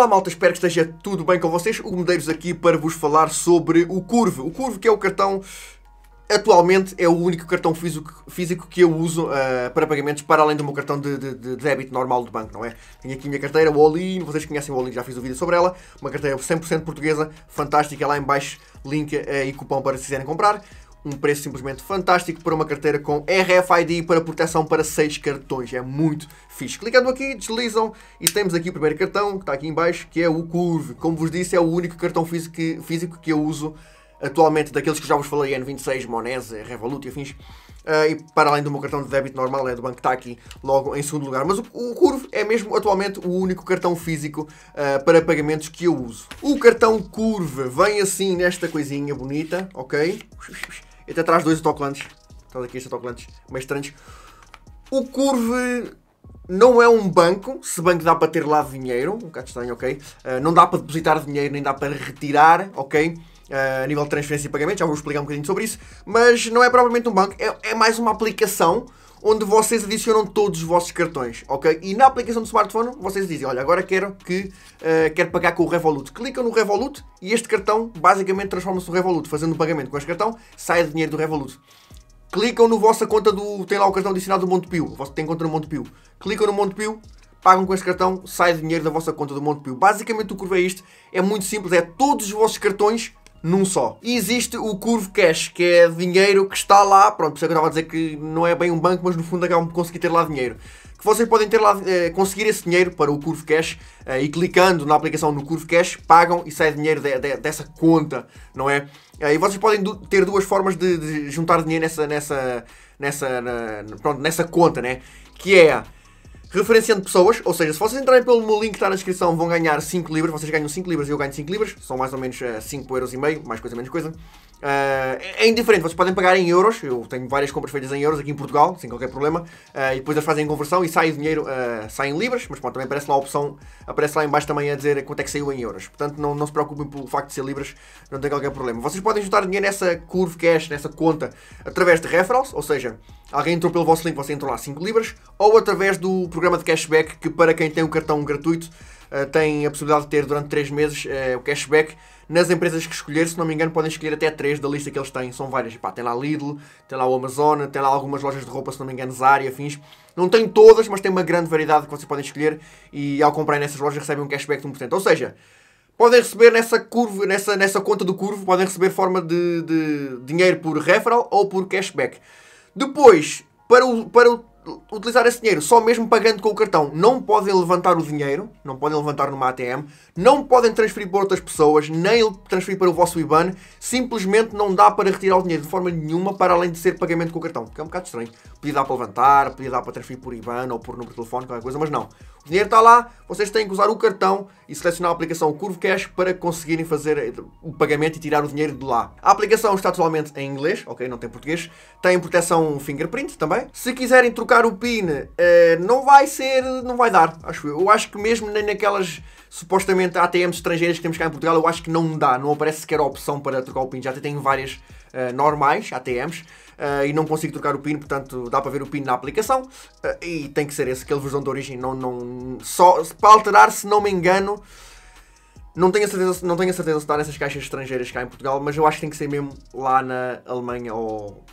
Olá malta, espero que esteja tudo bem com vocês. O Medeiros aqui para vos falar sobre o Curve. O Curve que é o cartão... Atualmente é o único cartão físico, físico que eu uso uh, para pagamentos, para além do meu cartão de, de, de, débito normal do banco, não é? Tenho aqui a minha carteira, o Olin, vocês conhecem o Olin, já fiz um vídeo sobre ela. Uma carteira 100% portuguesa, fantástica, lá em baixo, link uh, e cupom para se quiserem comprar um preço simplesmente fantástico para uma carteira com RFID para proteção para 6 cartões. É muito fixe. Clicando aqui, deslizam e temos aqui o primeiro cartão, que está aqui em baixo, que é o Curve. Como vos disse, é o único cartão físico, físico que eu uso atualmente, daqueles que já vos falei, N26, Monese, Revolut e afins. Uh, e para além do meu cartão de débito normal, é do banco que está aqui logo em segundo lugar. Mas o, o Curve é mesmo atualmente o único cartão físico uh, para pagamentos que eu uso. O cartão Curve vem assim nesta coisinha bonita, ok? até traz dois autocolantes. Estás aqui estes autocolantes mestrantes. O Curve não é um banco, se banco dá para ter lá dinheiro, um bocado estranho, ok? Uh, não dá para depositar dinheiro, nem dá para retirar, ok? Uh, a nível de transferência e pagamento, já vou explicar um bocadinho sobre isso, mas não é propriamente um banco, é, é mais uma aplicação onde vocês adicionam todos os vossos cartões, ok? E na aplicação do smartphone vocês dizem, olha, agora quero que uh, quero pagar com o Revolut. Clicam no Revolut e este cartão basicamente transforma-se no Revolut. Fazendo o um pagamento com este cartão, sai dinheiro do Revolut. Clicam no vossa conta do. tem lá o cartão adicionado do Montepio. Você tem conta no Montepio. Clicam no Montepio, pagam com este cartão, sai dinheiro da vossa conta do Montepio. Basicamente o curva é isto, é muito simples, é todos os vossos cartões num só. E existe o Curve Cash, que é dinheiro que está lá, pronto, por isso é que eu estava a dizer que não é bem um banco, mas no fundo acabam por conseguir ter lá dinheiro. Que vocês podem ter lá, eh, conseguir esse dinheiro para o Curve Cash eh, e clicando na aplicação no Curve Cash, pagam e sai dinheiro de, de, dessa conta, não é? Eh, e vocês podem ter duas formas de, de, juntar dinheiro nessa, nessa, nessa, na, pronto, nessa conta, né? Que é referenciando pessoas, ou seja, se vocês entrarem pelo meu link que está na descrição vão ganhar 5 libras, vocês ganham 5 libras e eu ganho 5 libras, são mais ou menos eh, e meio, mais coisa menos coisa. Uh, é indiferente, vocês podem pagar em euros, eu tenho várias compras feitas em euros aqui em Portugal, sem qualquer problema, uh, e depois eles fazem conversão e sai o dinheiro, sai em libras, mas pronto, também aparece lá a opção, aparece lá em baixo também a dizer quanto é que saiu em euros, portanto não, não se preocupem pelo facto de ser libras, não tem qualquer problema. Vocês podem juntar dinheiro nessa curve cash, nessa conta, através de referrals, ou seja, alguém entrou pelo vosso link, você entrou lá 5 libras, ou através do programa de cashback que para quem tem o um cartão gratuito uh, tem a possibilidade de ter durante 3 meses uh, o cashback nas empresas que escolher, se não me engano podem escolher até 3 da lista que eles têm, são várias, Epá, tem lá Lidl, tem lá o Amazon, tem lá algumas lojas de roupa, se não me engano Zara e afins, não tem todas, mas tem uma grande variedade que vocês podem escolher e ao comprar nessas lojas recebem um cashback de 1%, ou seja, podem receber nessa curva, nessa, nessa conta do curvo, podem receber forma de, de dinheiro por referral ou por cashback. Depois, para, o, para o, utilizar esse dinheiro só mesmo pagando com o cartão, não podem levantar o dinheiro, não podem levantar numa ATM, não podem transferir para outras pessoas, nem transferir para o vosso IBAN, simplesmente não dá para retirar o dinheiro de forma nenhuma para além de ser pagamento com o cartão, que é um bocado estranho. Podia dar para levantar, podia dar para transferir por IBAN ou por número de telefone, qualquer coisa, mas não. O dinheiro está lá, vocês têm que usar o cartão e selecionar a aplicação CurvoCash para conseguirem fazer eh, o pagamento e tirar o dinheiro de lá. A aplicação está atualmente em inglês, ok, não tem português. Tem proteção fingerprint também. Se quiserem trocar o PIN, uh, não vai ser, não vai dar, acho eu. Eu acho que mesmo nem naquelas supostamente ATMs estrangeiras que temos cá em Portugal, eu acho que não dá, não aparece sequer a opção para trocar o PIN. Já tenho várias uh, normais, ATMs, uh, eh, e não consigo trocar o PIN, portanto dá para ver o PIN na aplicação. Uh, e tem que ser esse, aquele versão de origem. Não, não, só, para alterar, se não me engano, não tenho, a certeza, não tenho certeza se está nessas caixas estrangeiras cá em Portugal, mas eu acho que tem que ser mesmo lá na Alemanha ou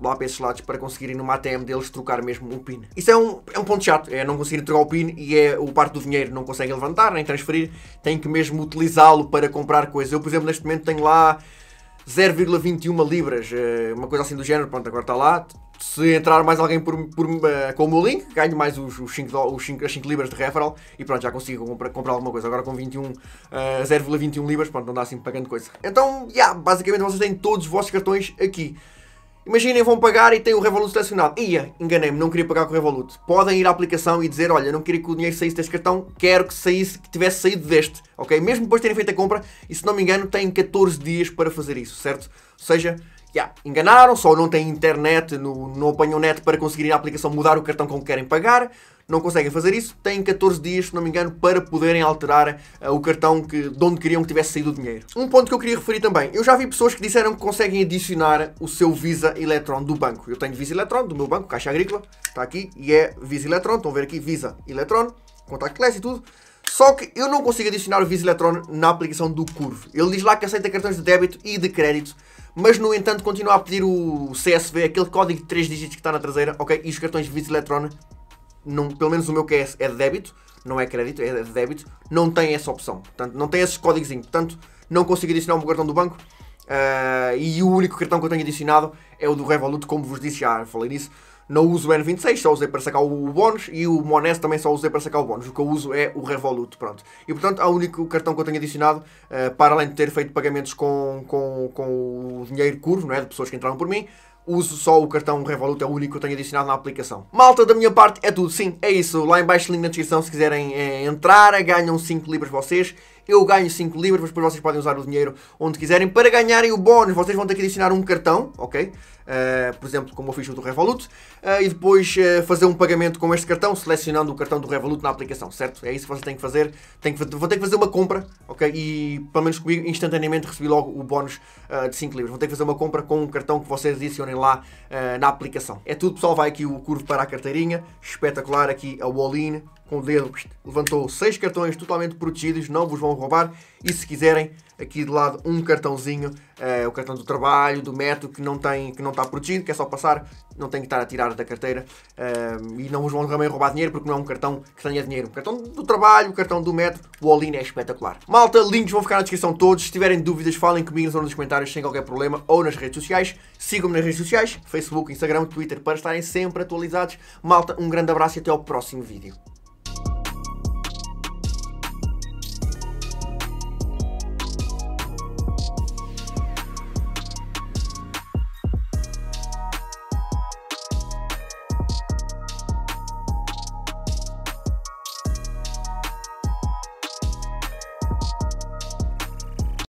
lá para esses lados para conseguirem numa ATM deles trocar mesmo o PIN. Isso é um, é um ponto chato, é não conseguirem trocar o PIN e é o parte do dinheiro não conseguem levantar nem transferir, tem que mesmo utilizá-lo para comprar coisas. Eu, por exemplo, neste momento tenho lá 0,21 libras, eh, uma coisa assim do género, pronto, agora está lá. Se entrar mais alguém por, por, eh, com o meu link, ganho mais os, os, 5, os 5, as 5 libras de referral e pronto, já consigo comprar, comprar alguma coisa. Agora com 21, uh, 0,21 libras, pronto, não dá assim para grande coisa. Então, yeah, basicamente vocês têm todos os vossos cartões aqui. Imaginem, vão pagar e têm o Revolut selecionado. Ia, enganei-me, não queria pagar com o Revolut. Podem ir à aplicação e dizer, olha, não queria que o dinheiro saísse deste cartão, quero que saísse, que tivesse saído deste, ok? Mesmo depois de terem feito a compra, e se não me engano, têm 14 dias para fazer isso, certo? Ou seja, yeah, enganaram-se ou não têm internet, no, não apanham net para conseguirem a aplicação mudar o cartão com que querem pagar, não conseguem fazer isso, têm 14 dias, se não me engano, para poderem alterar uh, o cartão que, de onde queriam que tivesse saído o dinheiro. Um ponto que eu queria referir também, eu já vi pessoas que disseram que conseguem adicionar o seu Visa Eletron do banco. Eu tenho Visa Eletron do meu banco, Caixa Agrícola, está aqui, e é Visa Eletron, estão a ver aqui, Visa Eletron, contactless e tudo. Só que eu não consigo adicionar o Visa Eletron na aplicação do Curve. Ele diz lá que aceita cartões de débito e de crédito, mas no entanto continua a pedir o CSV, aquele código de 3 dígitos que está na traseira, ok? E os cartões Visa Electron não, pelo menos o meu que é, é de débito, não é crédito, é de débito, não tem essa opção. Portanto, não tem esses códigos, portanto, não consigo adicionar o meu cartão do banco. Uh, e o único cartão que eu tenho adicionado é o do Revolut, como vos disse já, falei nisso. Não uso o N26, só usei para sacar o bónus e o Moness também só usei para sacar o bónus. O que eu uso é o Revolut, pronto. E portanto, é o único cartão que eu tenho adicionado, uh, para além de ter feito pagamentos com, com, com o dinheiro curvo, não é? De pessoas que entraram por mim, uso só o cartão Revolut, é o único que eu tenho adicionado na aplicação. Malta, da minha parte é tudo, sim, é isso. Lá em baixo, link na descrição, se quiserem é, entrar, ganham 5 libras vocês eu ganho 5 libras, mas depois vocês podem usar o dinheiro onde quiserem. Para ganharem o bónus, vocês vão ter que adicionar um cartão, ok? Uh, por exemplo, como eu fiz do Revolut, uh, e depois uh, fazer um pagamento com este cartão, selecionando o cartão do Revolut na aplicação, certo? É isso que vocês têm que fazer. Tem que, vão ter que fazer uma compra, ok? E pelo menos comigo, instantaneamente recebi logo o bónus de 5 libras. Vão ter que fazer uma compra com um cartão que vocês adicionem lá na aplicação. É tudo, pessoal. Vai aqui o curvo para a carteirinha. Espetacular aqui a wall-in com o dedo levantou seis cartões totalmente protegidos, não vos vão roubar. E se quiserem, aqui de lado um cartãozinho, uh, o cartão do trabalho, do método, que não, tem, que não está protegido, que é só passar, não tem que estar a tirar da carteira. Uh, e não vos vão também roubar dinheiro, porque não é um cartão que tenha dinheiro. O cartão do trabalho, o cartão do método, o all-in é espetacular. Malta, links vão ficar na descrição todos. Se tiverem dúvidas, falem comigo nos comentários sem qualquer problema ou nas redes sociais. Sigam-me nas redes sociais, Facebook, Instagram, Twitter, para estarem sempre atualizados. Malta, um grande abraço e até ao próximo vídeo.